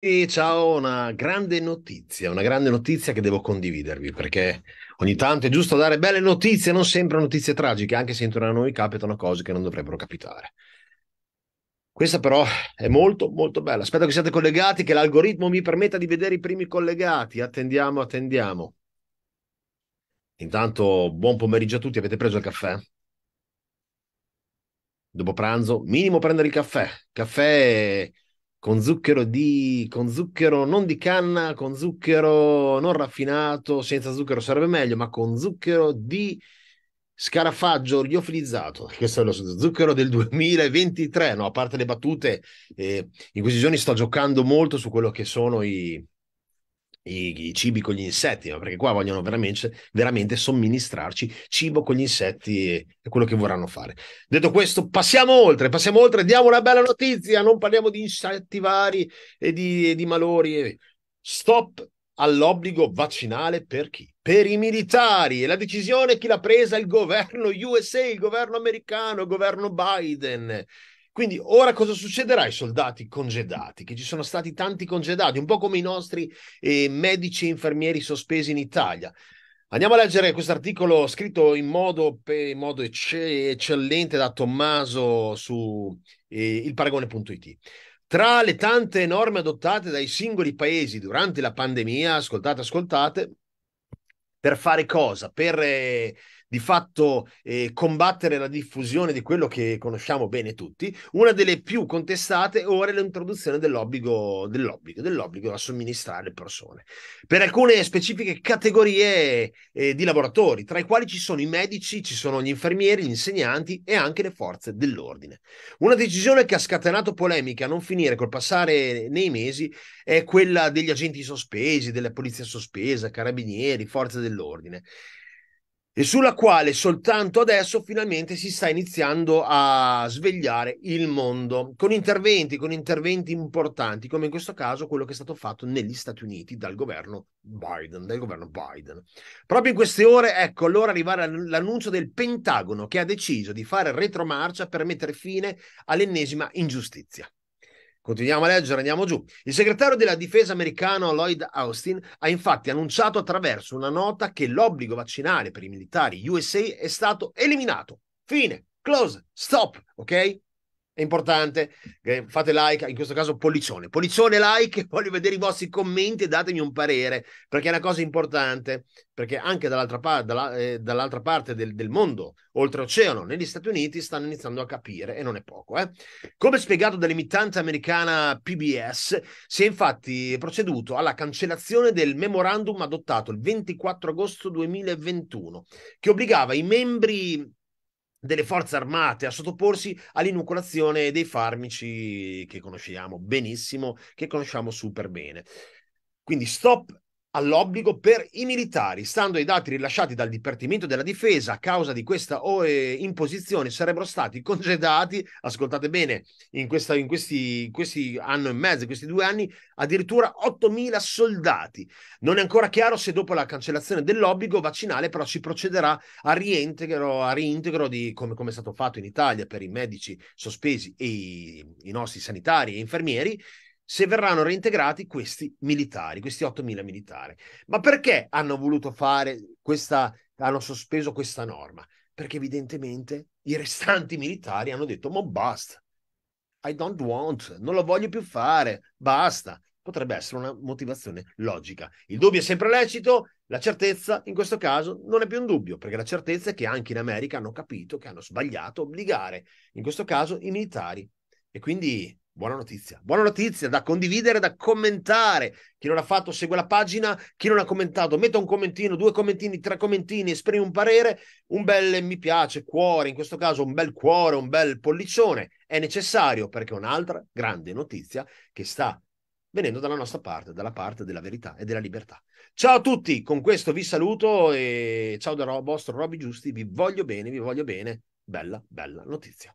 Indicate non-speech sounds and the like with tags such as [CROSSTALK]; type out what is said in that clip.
E ciao, una grande notizia, una grande notizia che devo condividervi perché ogni tanto è giusto dare belle notizie, non sempre notizie tragiche, anche se intorno a noi capitano cose che non dovrebbero capitare. Questa però è molto molto bella. Aspetto che siate collegati, che l'algoritmo mi permetta di vedere i primi collegati. Attendiamo, attendiamo. Intanto buon pomeriggio a tutti, avete preso il caffè? Dopo pranzo, minimo prendere il caffè. Caffè È con zucchero di con zucchero non di canna, con zucchero non raffinato, senza zucchero sarebbe meglio, ma con zucchero di scarafaggio liofilizzato. Questo è lo zucchero del 2023, no? A parte le battute, eh, in questi giorni sto giocando molto su quello che sono i i, i, cibi con gli insetti, ma perché qua vogliono veramente, veramente somministrarci cibo con gli insetti e, e quello che vorranno fare. Detto questo, passiamo oltre, passiamo oltre, diamo una bella notizia, non parliamo di insetti vari e di, e di malori. Stop all'obbligo vaccinale per chi? Per i militari. E la decisione chi l'ha presa? Il governo USA, il governo americano, il governo Biden. Quindi ora cosa succederà ai soldati congedati? Che ci sono stati tanti congedati, un po' come i nostri eh, medici e infermieri sospesi in Italia. Andiamo a leggere questo articolo scritto in modo, in modo ecce, eccellente da Tommaso su eh, ilparagone.it. Tra le tante norme adottate dai singoli paesi durante la pandemia, ascoltate, ascoltate, per fare cosa? Per eh, di fatto eh, combattere la diffusione di quello che conosciamo bene tutti, una delle più contestate ora è l'introduzione dell'obbligo, dell'obbligo, dell'obbligo a somministrare alle persone per alcune specifiche categorie eh, di lavoratori, tra i quali ci sono i medici, ci sono gli infermieri, gli insegnanti e anche le forze dell'ordine. Una decisione che ha scatenato polemica a non finire col passare nei mesi è quella degli agenti sospesi, della polizia sospesa, carabinieri, forze dell'ordine e sulla quale soltanto adesso finalmente si sta iniziando a svegliare il mondo con interventi, con interventi importanti, come in questo caso quello che è stato fatto negli Stati Uniti dal governo Biden, dal governo Biden. Proprio in queste ore, ecco, allora arrivare l'annuncio del Pentagono che ha deciso di fare retromarcia per mettere fine all'ennesima ingiustizia. Continuiamo a leggere, andiamo giù. Il segretario della difesa americano Lloyd Austin ha infatti annunciato attraverso una nota che l'obbligo vaccinale per i militari USA è stato eliminato. Fine, close, stop, ok? è importante. Eh, fate like, in questo caso pollicione. Pollicione like, [LAUGHS] voglio vedere i vostri commenti e datemi un parere, perché è una cosa importante, perché anche dall'altra, pa- dalla, eh, dall'altra parte del, del, mondo, oltreoceano, negli Stati Uniti, stanno iniziando a capire, e non è poco. Eh. Come spiegato dall'emittante americana PBS, si è infatti proceduto alla cancellazione del memorandum adottato il 24 agosto 2021, che obbligava i membri delle forze armate a sottoporsi all'inoculazione dei farmaci che conosciamo benissimo, che conosciamo super bene. Quindi stop all'obbligo per i militari. Stando ai dati rilasciati dal Dipartimento della Difesa, a causa di questa eh, imposizione sarebbero stati [LAUGHS] congedati, ascoltate bene, in, questa, in questi, questi anno e mezzo, questi due anni, addirittura 8.000 soldati. Non è ancora chiaro se dopo la cancellazione dell'obbligo vaccinale però si procederà al rientro, a reintegro di, come, come, è stato fatto in Italia per i medici sospesi e i, i nostri sanitari e infermieri, se verranno reintegrati questi militari, questi 8.000 militari. Ma perché hanno voluto fare questa, hanno sospeso questa norma? Perché evidentemente i restanti militari hanno detto, ma basta, I don't want, non lo voglio più fare, basta. Potrebbe essere una motivazione logica. Il dubbio è sempre lecito, la certezza in questo caso non è più un dubbio, perché la certezza è che anche in America hanno capito che hanno sbagliato obbligare, in questo caso, i militari. E quindi Buona notizia, buona notizia da condividere, da commentare. Chi non ha fatto segue la pagina, chi non ha commentato metta un commentino, due commentini, tre commentini, esprimi un parere, un bel mi piace, cuore, in questo caso un bel cuore, un bel pollicione. È necessario perché è un'altra grande notizia che sta venendo dalla nostra parte, dalla parte della verità e della libertà. Ciao a tutti, con questo vi saluto e ciao da vostro Robby Giusti, vi voglio bene, vi voglio bene. Bella, bella notizia.